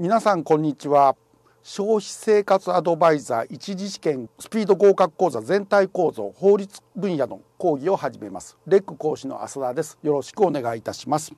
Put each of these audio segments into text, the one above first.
皆さんこんにちは消費生活アドバイザー一次試験スピード合格講座全体構造法律分野の講義を始めますレック講師の浅田ですよろしくお願いいたします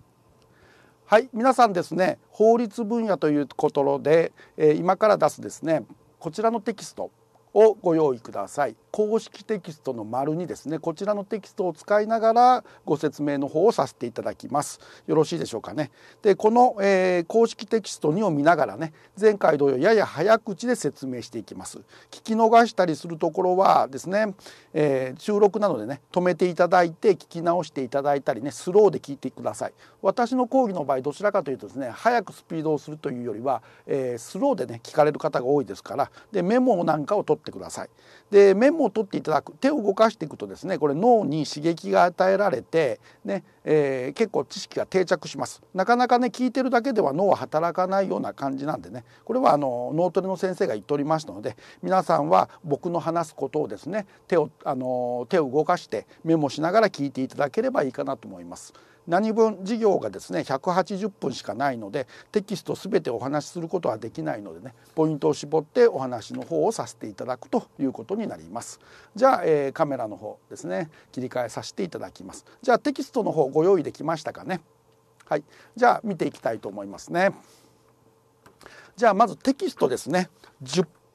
はい皆さんですね法律分野というところで、えー、今から出すですねこちらのテキストをご用意ください公式テキストの丸にですねこちらのテキストを使いながらご説明の方をさせていただきますよろしいでしょうかねでこの、えー、公式テキスト2を見ながらね前回同様やや早口で説明していきます聞き逃したりするところはですね、えー、収録なのでね止めていただいて聞き直していただいたりねスローで聞いてください私の講義の場合どちらかというとですね早くスピードをするというよりは、えー、スローでね聞かれる方が多いですからでメモなんかを取ってください。でメモを取っていただく手を動かしていくとですねこれ脳に刺激が与えられてね、えー、結構知識が定着します。なかなかね聞いてるだけでは脳は働かないような感じなんでねこれはあの脳トレの先生が言っておりましたので皆さんは僕の話すことをですね手をあの手を動かしてメモしながら聞いていただければいいかなと思います。何分授業がですね180分しかないのでテキスト全てお話しすることはできないのでねポイントを絞ってお話の方をさせていただくということになりますじゃあ、えー、カメラの方ですね切り替えさせていただきますじゃあテキストの方ご用意できましたかねはいじゃあ見ていきたいと思いますねじゃあまずテキストですね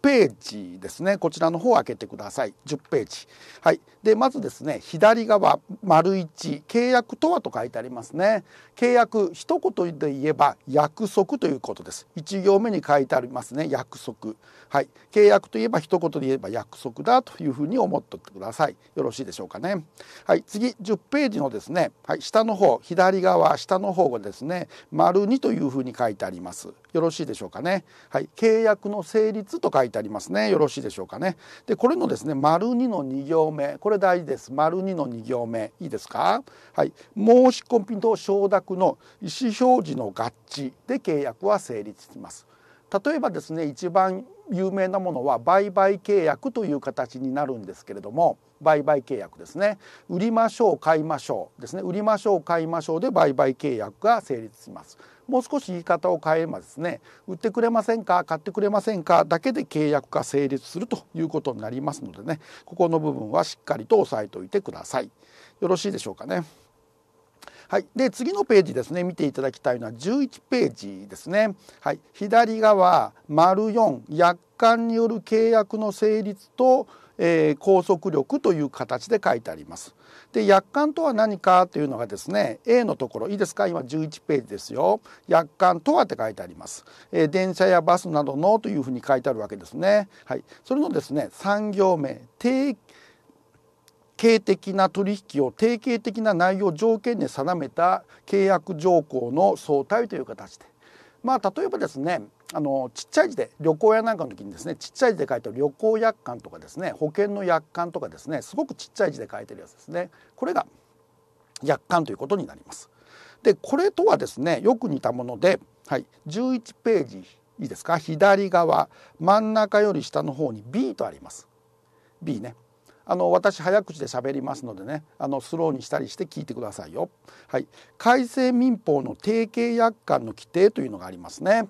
ページですねこちらの方を開けてください10ページはいでまずですね左側丸1契約とはと書いてありますね契約一言で言えば約束ということです1行目に書いてありますね約束はい契約といえば一言で言えば約束だというふうに思っておいてくださいよろしいでしょうかねはい次10ページのですねはい下の方左側下の方がですね丸2というふうに書いてありますよろしいでしょうかねはい契約の成立と書いててありますねよろしいでしょうかねでこれのですね丸2の2行目これ大事です丸2の2行目いいですかはい申し込みと承諾の意思表示の合致で契約は成立します例えばですね一番有名なものは売買契約という形になるんですけれども売買契約ですね売りましょう買いましょうですね売りましょう買いましょうで売買契約が成立しますもう少し言い方を変えればですね売ってくれませんか買ってくれませんかだけで契約が成立するということになりますのでねここの部分はしっかりと押さえておいてくださいよろしいでしょうかねはい、で次のページですね見ていただきたいのは11ページですね、はい、左側 ④ 約款による契約の成立とえー、拘束力という形で書いてあります。で約款とは何かというのがですね A のところいいですか今11ページですよ約款とはって書いてあります、えー、電車やバスなどのというふうに書いてあるわけですねはい。それのですね3行目定型的な取引を定型的な内容条件で定めた契約条項の総体という形でまあ、例えばですねあのちっちゃい字で旅行屋なんかの時にですねちっちゃい字で書いてある旅行約款とかですね保険の約款とかですねすごくちっちゃい字で書いてるやつですねこれが約款ということになります。でこれとはですねよく似たもので、はい、11ページいいですか左側真ん中より下の方に B とあります。B ねあの私早口で喋りますのでねあのスローにしたりして聞いてくださいよ。はい、改正民法の定型約款の規定というのがありますね。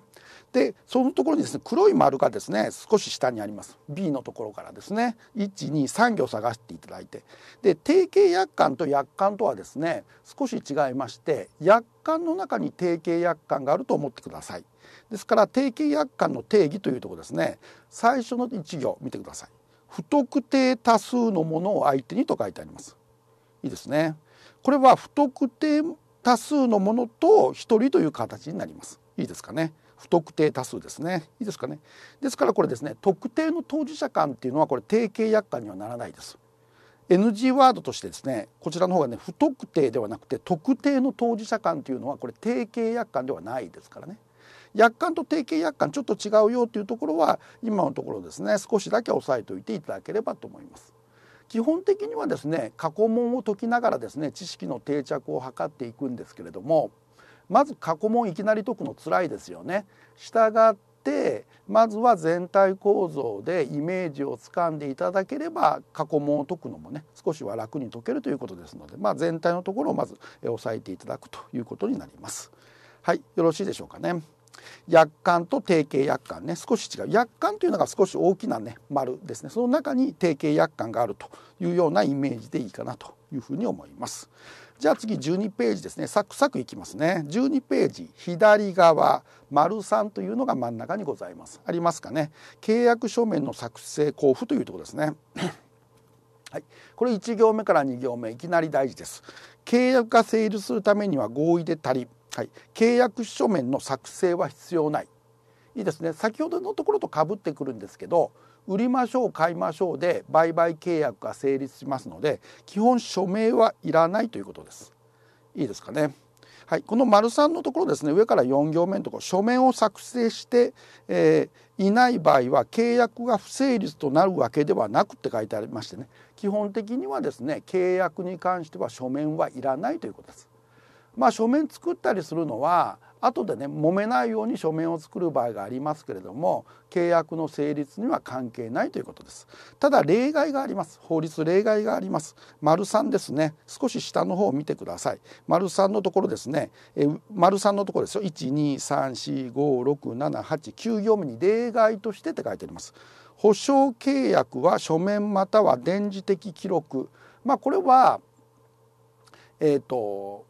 でそのところにですね黒い丸がですね少し下にあります B のところからですね123行探していただいてで定型約款と約款とはですね少し違いまして約款の中に定型約款があると思ってくださいですから定型約款の定義というところですね最初の1行見てください不特定多数のものを相手にと書いてあります。いいですね。これは不特定多数のものと一人という形になります。いいですかね。不特定多数ですね。いいですかね。ですからこれですね、特定の当事者間っていうのはこれ定型約款にはならないです。NG ワードとしてですねこちらの方がね不特定ではなくて特定の当事者間というのはこれ定型約款ではないですからね薬管と定型薬管ちょっと違うよというところは今のところですね少しだけ押さえておいていただければと思います。基本的にはですね過去問を解きながらですね知識の定着を図っていくんですけれどもまず過去問いきなり解くのつらいですよね。従ってまずは全体構造でイメージをつかんでいただければ過去問を解くのもね少しは楽に解けるということですので、まあ、全体のところをまず押さえていただくということになります。はいよろしいでしょうかね。約款と定型約款ね少し違う約款というのが少し大きなね丸ですねその中に定型約款があるというようなイメージでいいかなというふうに思います。じゃあ次12ページですねサクサクいきますね12ページ左側丸3というのが真ん中にございますありますかね契約書面の作成交付というところですね はい、これ1行目から2行目いきなり大事です契約が成立するためには合意で足りはい、契約書面の作成は必要ないいいですね先ほどのところと被ってくるんですけど売りましょう買いましょうで売買契約が成立しますので基本署名はいらないということですいいですかねはい、この丸3のところですね上から4行目のところ書面を作成して、えー、いない場合は契約が不成立となるわけではなくって書いてありましてね基本的にはですね契約に関しては書面はいらないということです。まあ、書面作ったりするのは後でね揉めないように書面を作る場合がありますけれども契約の成立には関係ないということですただ例外があります法律例外があります丸三ですね少し下の方を見てください丸三のところですねえ丸三のところですよ123456789行目に例外としてって書いてあります保証契約は書面または電磁的記録まあこれはえっ、ー、と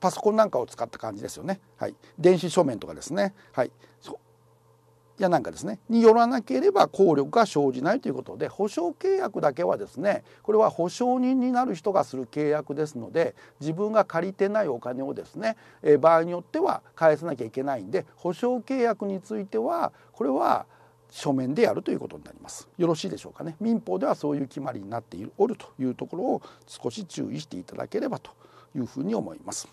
パソコンなんかを使った感じですよね、はい、電子書面とかですね、はい、いやなんかですねによらなければ効力が生じないということで保証契約だけはですねこれは保証人になる人がする契約ですので自分が借りてないお金をですね、え場合によっては返さなきゃいけないんで保証契約についてはこれは書面でやるということになりますよろしいでしょうかね民法ではそういう決まりになっておるというところを少し注意していただければというふうに思います。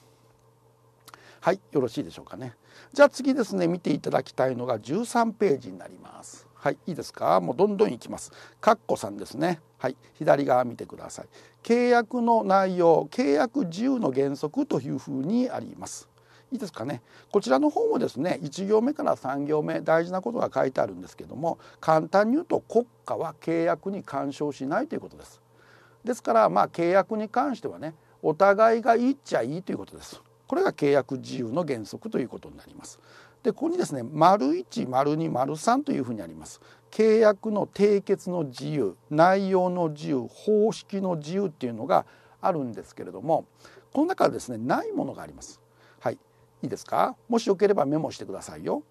はいよろしいでしょうかねじゃあ次ですね見ていただきたいのが13ページになりますはいいいですかもうどんどんいきますカッコさんですねはい左側見てください契約の内容契約自由の原則というふうにありますいいですかねこちらの方もですね1行目から3行目大事なことが書いてあるんですけども簡単に言うと国家は契約に干渉しないということですですからまあ契約に関してはねお互いが言っちゃいいということですこれが契約自由の原則ということになります。でここにですね丸1丸2丸3というふうにあります。契約の締結の自由内容の自由方式の自由っていうのがあるんですけれどもこの中ですねないものがあります。はい、いいですかもしよければメモしてくださいよ。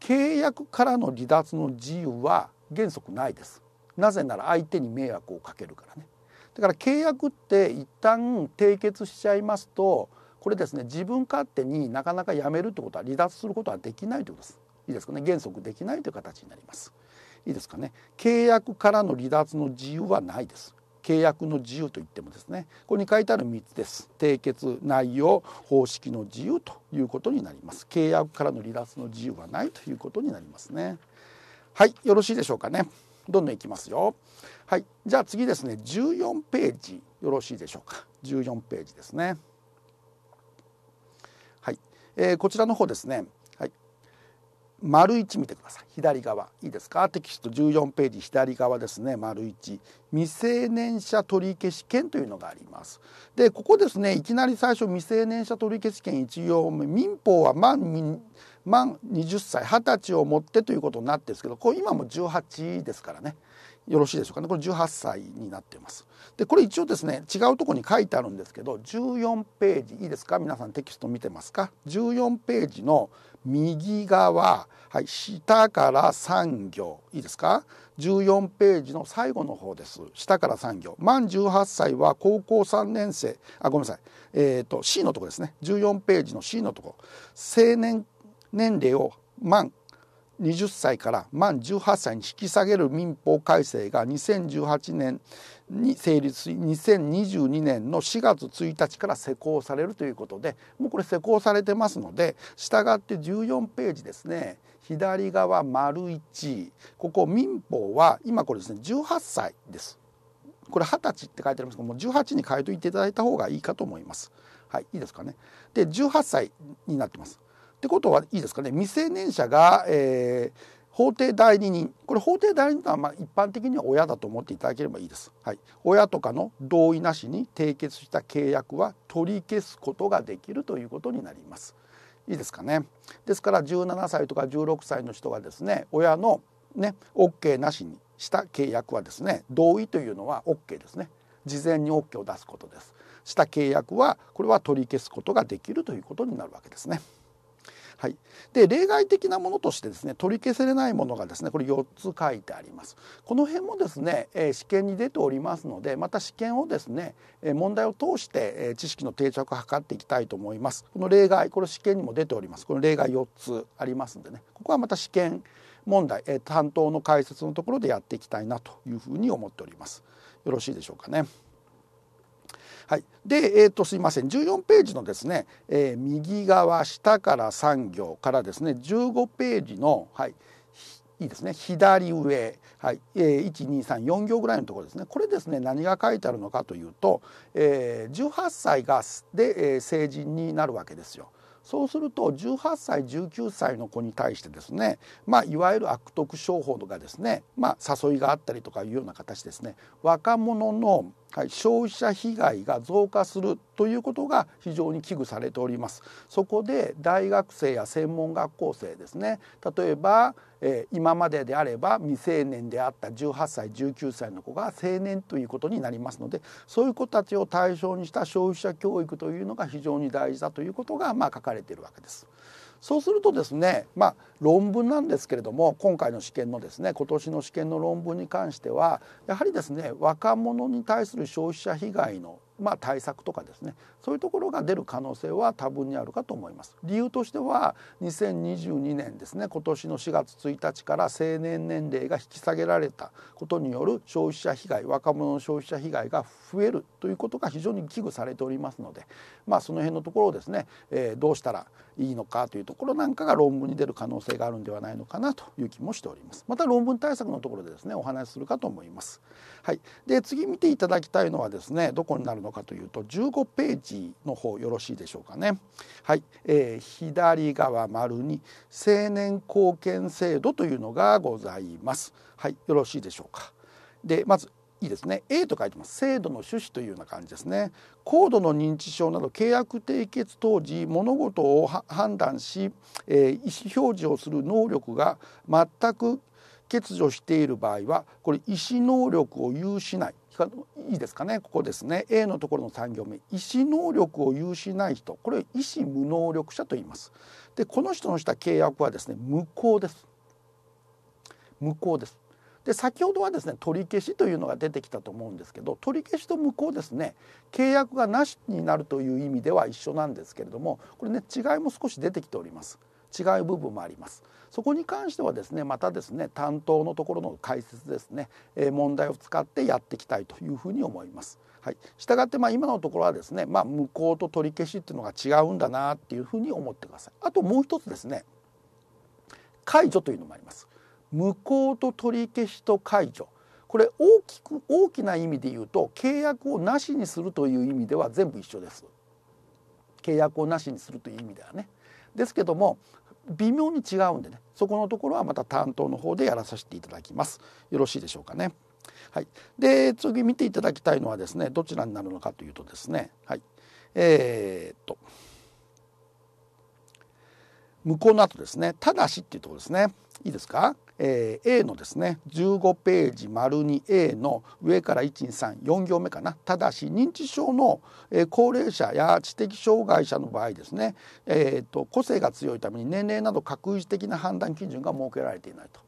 契約からの離脱の自由は原則ないです。なぜなら相手に迷惑をかけるからね。だから契約って一旦締結しちゃいますとこれですね自分勝手になかなかやめるってことは離脱することはできないということです。いいですかね原則できないという形になります。いいですかね契約からの離脱の自由はないです。契約の自由といってもですねここに書いてある3つです締結内容方式の自由ということになります契約からの離脱の自由はないということになりますねはいよろしいでしょうかねどんどんいきますよはいじゃあ次ですね14ページよろしいでしょうか14ページですねえー、こちらの方ですね、はい、丸1見てください左側いいですかテキスト14ページ左側ですね丸1未成年者取消権というのがありますでここですねいきなり最初未成年者取消権一応目民法は満満20歳20歳をもってということになってるんですけどこれ今も18ですからねよろしいでしょうかねこれ18歳になってます。でこれ一応ですね違うとこに書いてあるんですけど14ページいいですか皆さんテキスト見てますか14ページの右側、はい、下から3行いいですか14ページの最後の方です下から3行満18歳は高校3年生あごめんなさい、えーと、C のとこですね14ページの C のとこ成年年齢を満20歳から満18歳に引き下げる民法改正が2018年に成立し2022年の4月1日から施行されるということでもうこれ施行されてますので従って14ページですね左側丸1ここ民法は今これですね18歳です。これ二十歳って書いてありますけども18に変えといていただいた方がいいかと思います。はい、いいですかね。で18歳になってます。ってことはいいですかね未成年者が、えー、法定代理人これ法定代理人とはまあ一般的には親だと思っていただければいいです、はい、親とかの同意なしに締結した契約は取り消すことができるということになりますいいですかねですから17歳とか16歳の人がですね親のね OK なしにした契約はですね同意というのは OK ですね事前に OK を出すことですした契約はこれは取り消すことができるということになるわけですね。はい、で例外的なものとしてですね取り消せれないものがですねこれ4つ書いてありますこの辺もですね、え試験に出ておりますのでまた試験をですね、え問題を通して、え知識の定着を図っていきたいと思いますこの例外これ試験にも出ておりますこの例外4つありますんでねここはまた試験問題、え担当の解説のところでやっていきたいなというふうに思っておりますよろしいでしょうかねはい、で、えー、とすいません14ページのですね、えー、右側下から3行からですね15ページの、はい、いいですね左上、はいえー、1234行ぐらいのところですねこれですね何が書いてあるのかというと、えー、18歳がで、えー、成人になるわけですよ。そうすると18歳19歳の子に対してですね、まあ、いわゆる悪徳商法とかですね、まあ、誘いがあったりとかいうような形ですね若者の、はい、消費者被害が増加するということが非常に危惧されておりますそこで大学生や専門学校生ですね例えば、えー、今までであれば未成年であった18歳19歳の子が成年ということになりますのでそういう子たちを対象にした消費者教育というのが非常に大事だということが、まあ、書かれているわけです。そうするとですねまあ論文なんですけれども今回の試験のですね今年の試験の論文に関してはやはりですね若者に対する消費者被害のまあ、対策とかですねそういうところが出る可能性は多分にあるかと思います理由としては2022年ですね今年の4月1日から成年年齢が引き下げられたことによる消費者被害若者の消費者被害が増えるということが非常に危惧されておりますので、まあ、その辺のところをですね、えー、どうしたらいいのかというところなんかが論文に出る可能性があるんではないのかなという気もしておりますまた論文対策のところでですねお話しするかと思いますはい、で次見ていただきたいのはですねどこになるのかというと15ページの方よろしいでしょうかね。はいえー、左側丸に成年貢献制度というのがございます。はい、よろしいでしょうか。でまずいいですね A と書いてます制度の趣旨というような感じですね高度の認知症など契約締結当時物事を判断し、えー、意思表示をする能力が全く欠如している場合はこれ意思能力を有しないいいですかねここですね A のところの3行目意思能力を有しない人これ意思無能力者と言いますでこの人のした契約はですね無効です無効ですで先ほどはですね取り消しというのが出てきたと思うんですけど取り消しと無効ですね契約がなしになるという意味では一緒なんですけれどもこれね違いも少し出てきております違う部分もあります。そこに関してはですねまたですね担当のところの解説ですね、え問題を使ってやっていきたいというふうに思います。はい、したがってまあ今のところはですね、まあ、無効と取り消しっていうのが違うんだなっていうふうに思ってください。あともう一つですね解除というのもあります。無効と取り消しと解除これ大きく大きな意味で言うと契約をなしにするという意味では全部一緒です。契約をなしにするという意味ではね。ですけども微妙に違うんでねそこのところはまた担当の方でやらさせていただきますよろしいでしょうかねはいで次見ていただきたいのはですねどちらになるのかというとですねはいえー、っと向こうの後ですねただしっていうところですねいいですかえー、A のですね15ページ丸 2A の上から134行目かなただし認知症の、えー、高齢者や知的障害者の場合ですね、えーと、個性が強いために年齢など確一的な判断基準が設けられていないと。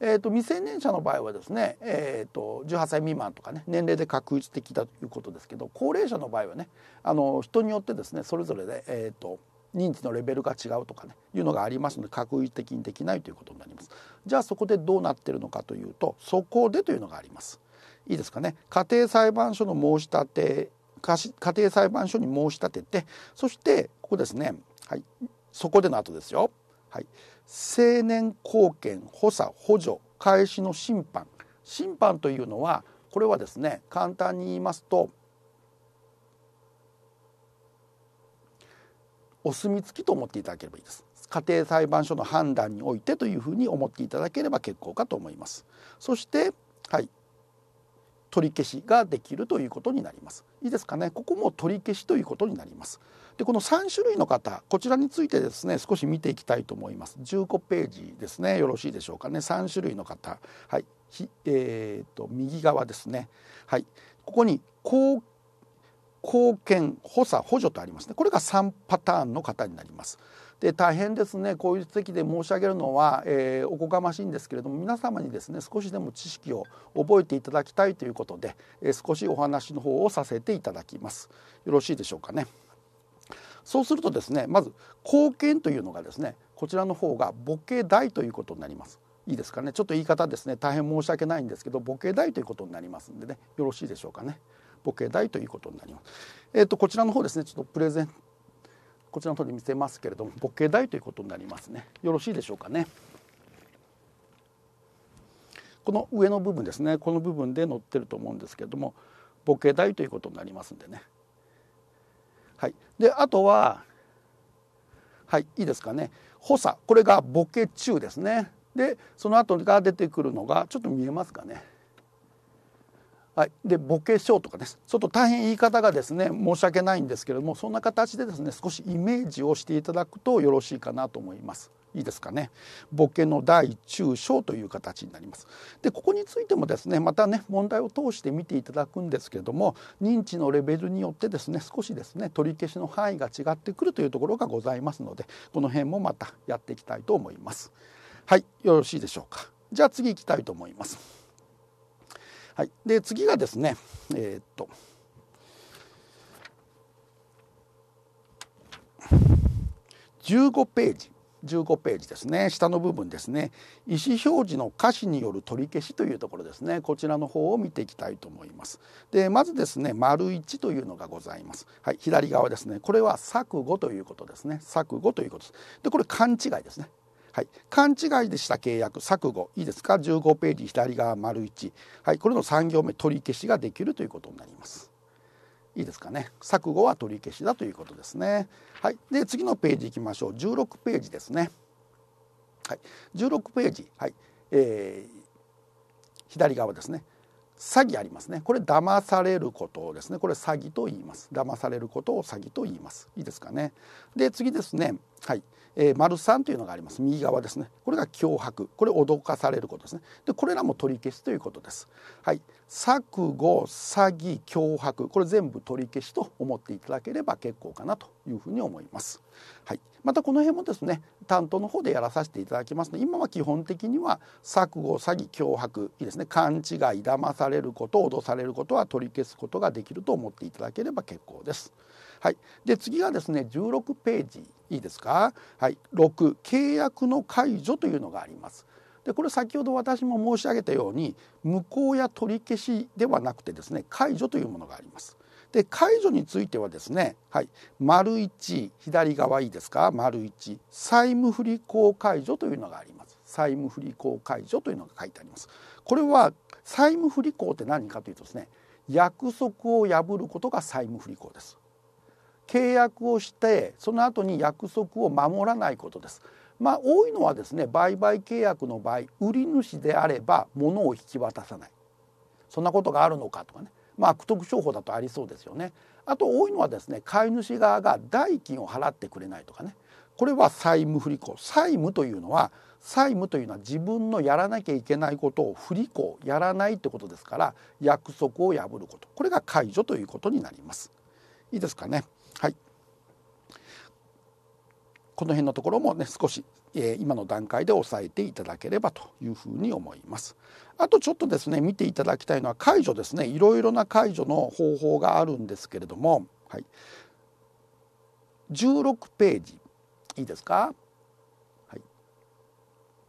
えーと、未成年者の場合はですね、えーと、18歳未満とかね年齢で確一的だということですけど高齢者の場合はねあの人によってですねそれぞれで、えー、と認知のレベルが違うとかねいうのがありますので確率的にできないということになりますじゃあそこでどうなっているのかというとそこでというのがありますいいですかね家庭裁判所の申し立て家庭裁判所に申し立ててそしてここですね、はい、そこでの後ですよ、はい、成年後見補佐補助開始の審判審判というのはこれはですね簡単に言いますとお墨付きと思っていただければいいです家庭裁判所の判断においてというふうに思っていただければ結構かと思いますそしてはい取り消しができるということになりますいいですかねここも取り消しということになりますでこの3種類の方こちらについてですね少し見ていきたいと思います15ページですねよろしいでしょうかね3種類の方はいひえーと、右側ですねはいここに公貢献補佐補助とありますねこれが3パターンの方になります。で大変ですねこういう席で申し上げるのは、えー、おこがましいんですけれども皆様にですね少しでも知識を覚えていただきたいということで、えー、少しお話の方をさせていただきます。よろしいでしょうかね。そうするとですねまず貢献というのがですねこちらの方が母系代ということになります。いいですかねちょっと言い方ですね大変申し訳ないんですけどボケ代ということになりますんでねよろしいでしょうかね。ボケ台ということになります。えっ、ー、とこちらの方ですねちょっとプレゼンこちらの方で見せますけれどもボケ台ということになりますね。よろしいでしょうかね。この上の部分ですねこの部分で載ってると思うんですけれどもボケ台ということになりますんでね。はい、であとははいいいですかね補佐これがボケ中ですね。でその後が出てくるのがちょっと見えますかね。はい、でボケ症とかですちょっと大変言い方がですね申し訳ないんですけれどもそんな形でですね少しイメージをしていただくとよろしいかなと思います。いいですかねボケの大中小という形になりますでここについてもですねまたね問題を通して見ていただくんですけれども認知のレベルによってですね少しですね取り消しの範囲が違ってくるというところがございますのでこの辺もまたやっていきたいと思いますはいよろしいでしょうかじゃあ次行きたいと思いますはい、で次がですねえー、っと15ページ15ページですね下の部分ですね意思表示の歌詞による取り消しというところですねこちらの方を見ていきたいと思いますでまずですね丸1というのがございますはい左側ですねこれは錯誤ということですね錯誤ということですでこれ勘違いですねはい、勘違いでした契約錯誤いいですか15ページ左側丸1、はい、これの3行目取り消しができるということになります。いいですかね錯誤は取り消しだということですね。はい、で次のページいきましょう16ページですね。はい、16ページ、はいえー、左側ですね詐欺ありますねこれ騙されることをですねこれ詐欺と言います騙されることを詐欺と言いますいいですかねで次ですねはいえー、丸3というのがあります右側ですねこれが脅迫これ脅かされることですねでこれらも取り消しということですはい錯誤詐欺脅迫これ全部取り消しと思っていただければ結構かなというふうに思いますはいまたこの辺もですね担当の方でやらさせていただきますので今は基本的には錯誤詐欺脅迫いいですね勘違い騙されること脅されることは取り消すことができると思っていただければ結構ですはい、で次がですね16ページいいですか、はい、6契約の解除というのがあります。でこれ先ほど私も申し上げたように無効や取り消しではなくてですね解除というものがあります。で解除についてはですね、はい、丸一左側いいですか丸一債務不履行解除というのがあります債務不履行解除というのが書いてありますこれは債務不履行って何かというとですね約束を破ることが債務不履行です契約をしてその後に約束を守らないことです。まあ、多いのはですね売買契約の場合売り主であれば物を引き渡さないそんなことがあるのかとかね、まあ、悪徳商法だとありそうですよねあと多いのはですね買い主側が代金を払ってくれないとかねこれは債務不履行債務というのは債務というのは自分のやらなきゃいけないことを不履行やらないってことですから約束を破ることこれが解除ということになりますいいですかねこの辺のところもね少し、えー、今の段階で抑えていただければというふうに思います。あとちょっとですね見ていただきたいのは解除ですねいろいろな解除の方法があるんですけれども、はい、16ページいいですか、はい、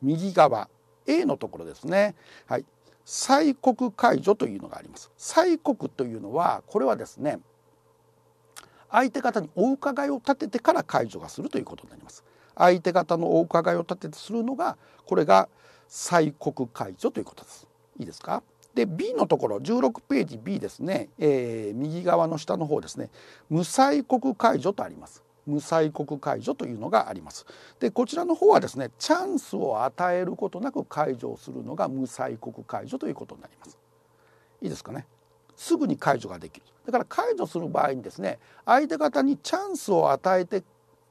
右側 A のところですね、はい、催告解除というのがあります。催告というのはこれはですね相手方にお伺いを立ててから解除がするということになります。相手方のお伺いを立ててするのがこれが催告解除ということです。いいですかで B のところ16ページ B ですね、えー、右側の下の方ですね無催告解除とあります。無催告解除というのがあります。でこちらの方はですねチャンスを与えることなく解除をするのが無催告解除ということになります。いいですかね。すぐに解除ができるだから解除する場合にですね相手方にチャンスを与えて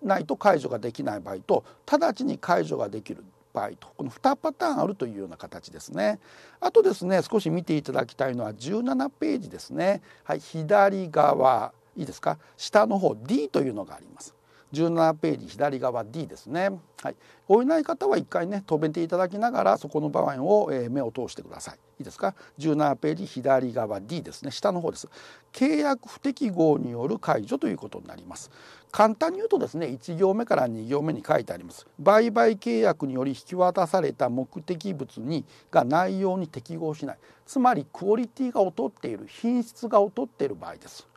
ないと解除ができない場合と直ちに解除ができる場合とこの2パターンあるというような形ですねあとですね少し見ていただきたいのは17ページですねはい左側いいですか下の方 D というのがあります17ページ左側 D ですね、はい、追えない方は一回ね止めていただきながらそこの場面を、えー、目を通してくださいいいですか17ページ左側 D ですね下の方です契約不適合による解除ということになります簡単に言うとですね1行目から2行目に書いてあります売買契約により引き渡された目的物にが内容に適合しないつまりクオリティが劣っている品質が劣っている場合です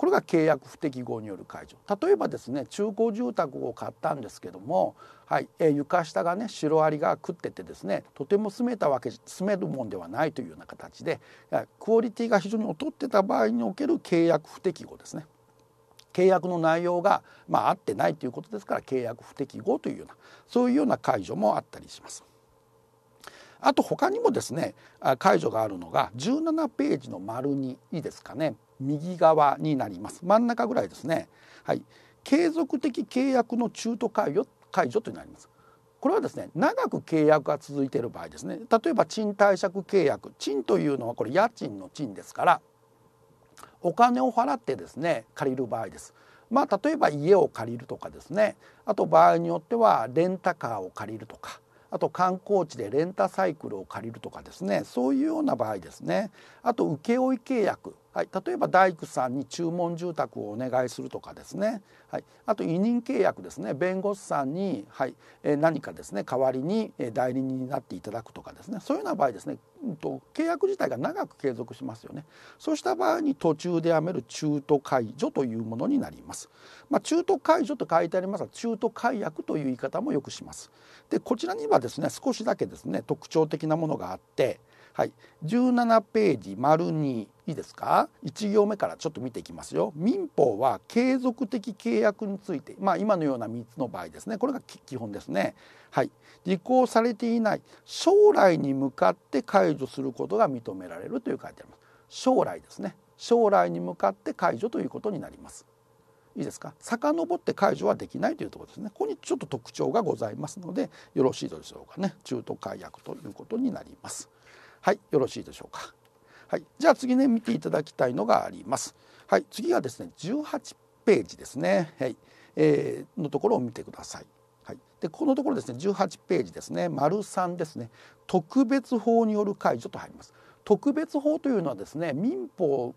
これが契約不適合による解除例えばですね中古住宅を買ったんですけども、はいえ床下がねシロアリが食っててですねとても住めたわけ住めるもんではないというような形でクオリティが非常に劣ってた場合における契約不適合ですね契約の内容が、まあ、合ってないということですから契約不適合というようなそういうような解除もあったりします。あと他にもですね解除があるのが17ページの丸2ですかね右側になります真ん中ぐらいですねはい継続的契約の中途解除解除となりますこれはですね長く契約が続いている場合ですね例えば賃貸借契約賃というのはこれ家賃の賃ですからお金を払ってですね借りる場合ですまあ例えば家を借りるとかですねあと場合によってはレンタカーを借りるとかあと観光地でレンタサイクルを借りるとかですねそういうような場合ですねあと請負契約はい、例えば大工さんに注文住宅をお願いするとかですね、はい、あと委任契約ですね弁護士さんに、はい、え何かですね代わりに代理人になっていただくとかですねそういうような場合ですね、うんと、契約自体が長く継続しますよねそうした場合に途中でやめる中途解除というものになります、まあ、中途解除と書いてありますが中途解約という言い方もよくしますでこちらにはですね少しだけですね特徴的なものがあって、はい、17ページ丸2いいですか1行目からちょっと見ていきますよ民法は継続的契約についてまあ今のような3つの場合ですねこれが基本ですねはい履行されていない将来に向かって解除することが認められるという書いてあります将来ですね将来に向かって解除ということになりますいいですか遡って解除はできないというところですねここにちょっと特徴がございますのでよろしいでしょうかね中途解約ということになりますはいよろしいでしょうかはい、じゃあ次ね見ていただきたいのがあります。はい、次がですね18ページですね、はいえー、のところを見てください。はい、でこのところですね18ページですね丸3ですね特別法による解除と入ります。特別法というのはですね民法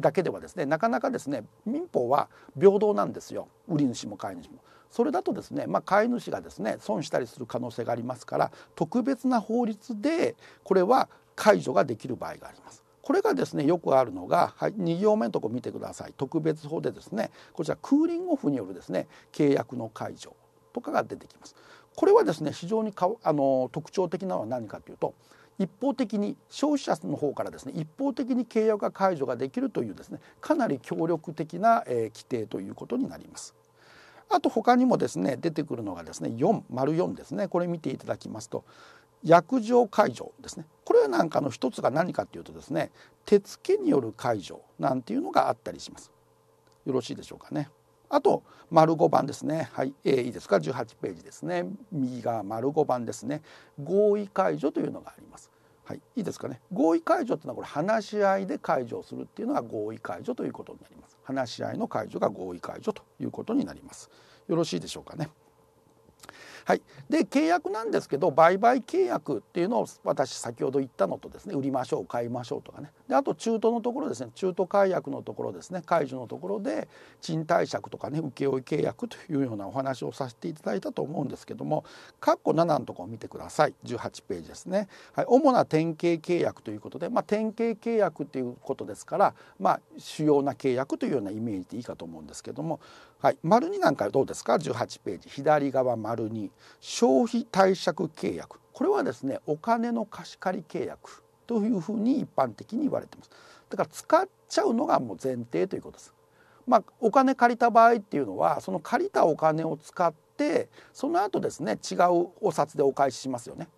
だけではですねなかなかですね民法は平等なんですよ売り主も買い主も。それだとですね、まあ、買い主がですね損したりする可能性がありますから特別な法律でこれは解除ができる場合があります。これがですねよくあるのが、はい、2行目のとこ見てください特別法でですねこちらクーリングオフによるですね契約の解除とかが出てきます。これはですね非常にかあの特徴的なのは何かというと一方的に消費者の方からですね一方的に契約が解除ができるというですねかなり協力的な、えー、規定ということになります。あと他にもですね出てくるのがですね4丸4ですねこれ見ていただきますと薬状解除ですねこれなんかの一つが何かっていうとですね手付けによる解除なんていうのがあったりしますよろしいでしょうかねあと丸五番ですねはい、えー、いいですか十八ページですね右側丸五番ですね合意解除というのがありますはい、いいですかね合意解除っていうのはこれ話し合いで解除するっていうのが合意解除ということになります話し合いの解除が合意解除ということになりますよろしいでしょうかねはい、で契約なんですけど売買契約っていうのを私先ほど言ったのとですね売りましょう買いましょうとかねであと中途のところですね中途解約のところですね解除のところで賃貸借とかね請負契約というようなお話をさせていただいたと思うんですけども括弧7のところを見てください18ページですね、はい、主な典型契約ということで、まあ、典型契約っていうことですから、まあ、主要な契約というようなイメージでいいかと思うんですけどもはい、丸二なんかどうですか十八ページ左側丸二消費貸借契約これはですねお金の貸し借り契約というふうに一般的に言われてますだから使っちゃうのがもう前提ということです。まあ、お金借りた場合っていうのはその借りたお金を使ってその後ですね違うお札でお返ししますよね。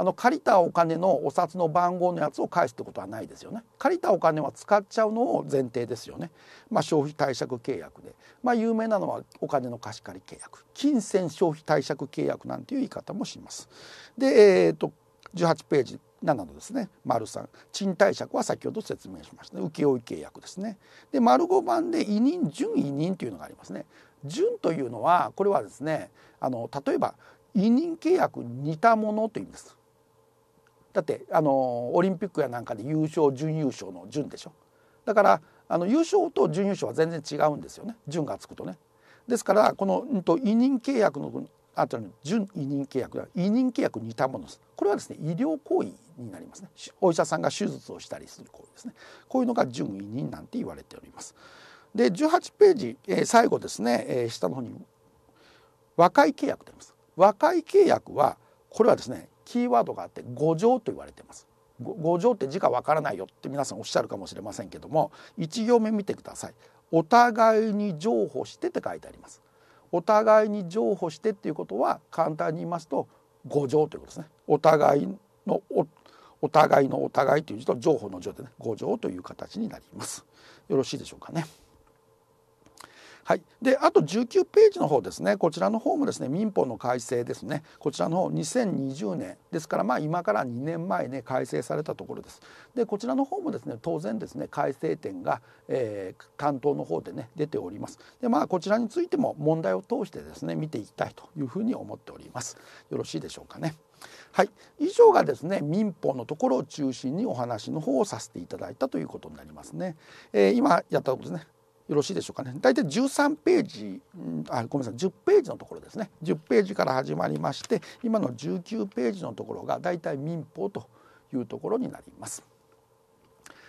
あの借りたお金のお札の番号のやつを返すってことはないですよね借りたお金は使っちゃうのを前提ですよね、まあ、消費貸借契約で、まあ、有名なのはお金の貸し借り契約金銭消費貸借契約なんていう言い方もします。で、えーと、と18ページ7のですね丸三、賃貸借は先ほど説明しました、ね、請負契約ですね。で丸五番で委任準委任というのがありますね。準というのはこれはですねあの例えば委任契約似たものという意味です。だってあのオリンピックやなんかで優勝準優勝の準でしょだからあの優勝と準優勝は全然違うんですよね準がつくとねですからこの、うん、と委任契約のあとの準委任契約は委任契約に似たものですこれはですね医療行為になりますねお医者さんが手術をしたりする行為ですねこういうのが準委任なんて言われておりますで18ページ、えー、最後ですね、えー、下の方に和解契約と言います和解契約はこれはですねキーワードがあって五条と言われてます五条って字がわからないよって皆さんおっしゃるかもしれませんけども1行目見てくださいお互いに譲歩してって書いてありますお互いに譲歩してっていうことは簡単に言いますと五条ということですねお互いのお互いのお互いという字と譲歩の譲でね五条という形になりますよろしいでしょうかねはい、であと19ページの方ですねこちらの方もですね民法の改正ですねこちらの方2020年ですからまあ今から2年前ね改正されたところです。でこちらの方もですね当然ですね改正点が、えー、担当の方でね出ております。でまあこちらについても問題を通してですね見ていきたいというふうに思っております。よろしいでしょうかね。はい、以上がですね民法のところを中心にお話の方をさせていただいたということになりますね。えー、今やったことですねよろしいでしょうかね大体13ページあごめんなさい10ページのところですね10ページから始まりまして今の19ページのところが大体民法というところになります。